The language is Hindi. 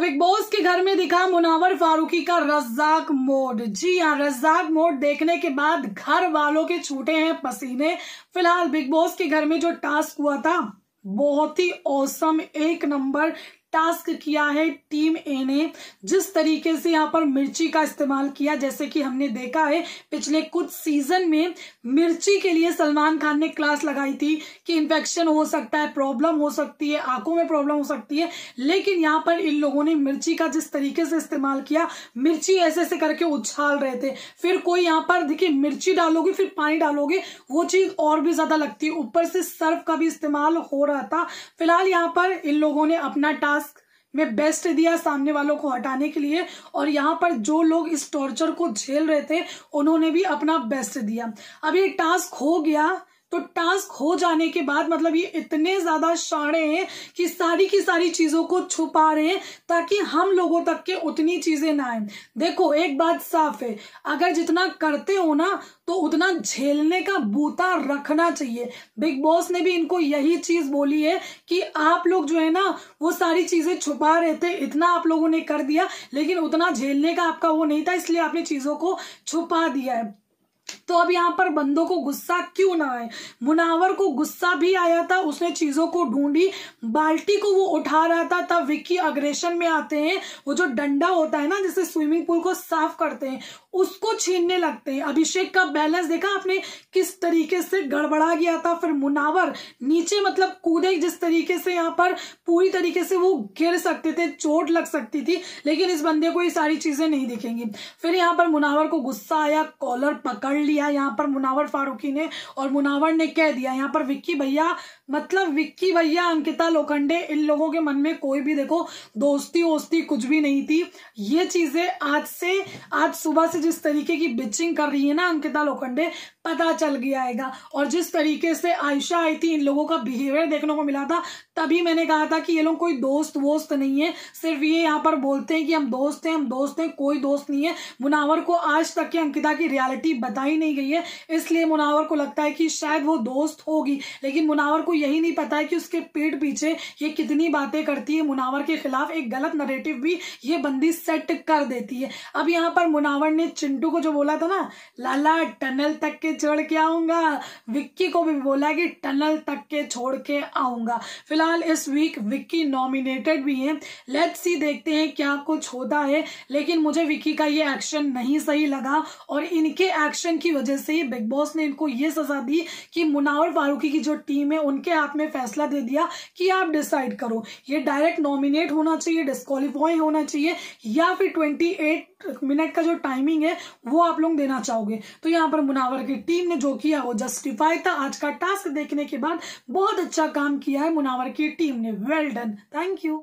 बिग बॉस के घर में दिखा मुनावर फारूकी का रज्जाक मोड जी हाँ रज्जाक मोड देखने के बाद घर वालों के छूटे हैं पसीने फिलहाल बिग बॉस के घर में जो टास्क हुआ था बहुत ही औसम एक नंबर टास्क किया है टीम ए ने जिस तरीके से यहाँ पर मिर्ची का इस्तेमाल किया जैसे कि हमने देखा है पिछले कुछ सीजन में मिर्ची के लिए सलमान खान ने क्लास लगाई थी कि इन्फेक्शन हो सकता है प्रॉब्लम हो सकती है आंखों में प्रॉब्लम हो सकती है लेकिन यहाँ पर इन लोगों ने मिर्ची का जिस तरीके से इस्तेमाल किया मिर्ची ऐसे ऐसे करके उछाल रहे थे फिर कोई यहाँ पर देखिए मिर्ची डालोगे फिर पानी डालोगे वो चीज और भी ज्यादा लगती है ऊपर से सर्फ का भी इस्तेमाल हो रहा था फिलहाल यहाँ पर इन लोगों ने अपना टास्क मैं बेस्ट दिया सामने वालों को हटाने के लिए और यहाँ पर जो लोग इस टॉर्चर को झेल रहे थे उन्होंने भी अपना बेस्ट दिया अब ये टास्क हो गया तो टास्क हो जाने के बाद मतलब ये इतने ज्यादा शाणे हैं कि सारी की सारी चीजों को छुपा रहे हैं ताकि हम लोगों तक के उतनी चीजें ना आए देखो एक बात साफ है अगर जितना करते हो ना तो उतना झेलने का बूता रखना चाहिए बिग बॉस ने भी इनको यही चीज बोली है कि आप लोग जो है ना वो सारी चीजें छुपा रहे थे इतना आप लोगों ने कर दिया लेकिन उतना झेलने का आपका वो नहीं था इसलिए आपने चीजों को छुपा दिया है तो अब यहाँ पर बंदों को गुस्सा क्यों ना आए मुनावर को गुस्सा भी आया था उसने चीजों को ढूंढी बाल्टी को वो उठा रहा था तब विक्की अग्रेशन में आते हैं वो जो डंडा होता है ना जिससे स्विमिंग पूल को साफ करते हैं उसको छीनने लगते हैं अभिषेक का बैलेंस देखा आपने किस तरीके से गड़बड़ा गया था फिर मुनावर नीचे मतलब कूदे जिस तरीके से यहाँ पर पूरी तरीके से वो गिर सकते थे चोट लग सकती थी लेकिन इस बंदे को ये सारी चीजें नहीं दिखेंगी फिर यहाँ पर मुनावर को गुस्सा आया कॉलर पकड़ लिया यहाँ पर मुनावर फारूकी ने और मुनावर ने कह दिया यहाँ पर विक्की भैया मतलब विक्की भैया अंकिता लोखंडे इन लोगों के मन में कोई भी देखो दोस्ती वोस्ती कुछ भी नहीं थी ये चीजें आज से आज सुबह से जिस तरीके की बिचिंग कर रही है ना अंकिता लोखंडे पता चल गया आएगा और जिस तरीके से आयशा आई थी इन लोगों का बिहेवियर देखने को मिला था तभी मैंने कहा था कि ये लोग कोई दोस्त वोस्त नहीं है सिर्फ ये यहाँ पर बोलते हैं कि हम दोस्त हैं हम दोस्त हैं कोई दोस्त नहीं है मुनावर को आज तक की अंकिता की रियालिटी बताई सुनाई नहीं गई है इसलिए मुनावर को लगता है कि शायद वो दोस्त होगी लेकिन मुनावर को यही नहीं पता है कि उसके पेट पीछे ये कितनी बातें करती है मुनावर के खिलाफ एक गलत नरेटिव भी ये बंदी सेट कर देती है अब यहाँ पर मुनावर ने चिंटू को जो बोला था ना लाला टनल तक के चढ़ के आऊंगा विक्की को भी बोला कि टनल तक के छोड़ के आऊंगा फिलहाल इस वीक विक्की नॉमिनेटेड भी है लेट सी देखते हैं क्या कुछ होता है लेकिन मुझे विक्की का ये एक्शन नहीं सही लगा और इनके एक्शन की वजह से ही बिग बॉस ने इनको ये सजा दी कि मुनावर फारूकी की जो टीम है उनके हाथ में फैसला दे दिया कि आप डिसाइड करो ये डायरेक्ट नॉमिनेट होना चाहिए डिस्कालीफाई होना चाहिए या फिर ट्वेंटी मिनट का जो टाइमिंग है वो आप लोग देना चाहोगे तो यहाँ पर मुनावर की टीम ने जो किया वो जस्टिफाई था आज का टास्क देखने के बाद बहुत अच्छा काम किया है मुनावर की टीम ने वेल डन थैंक यू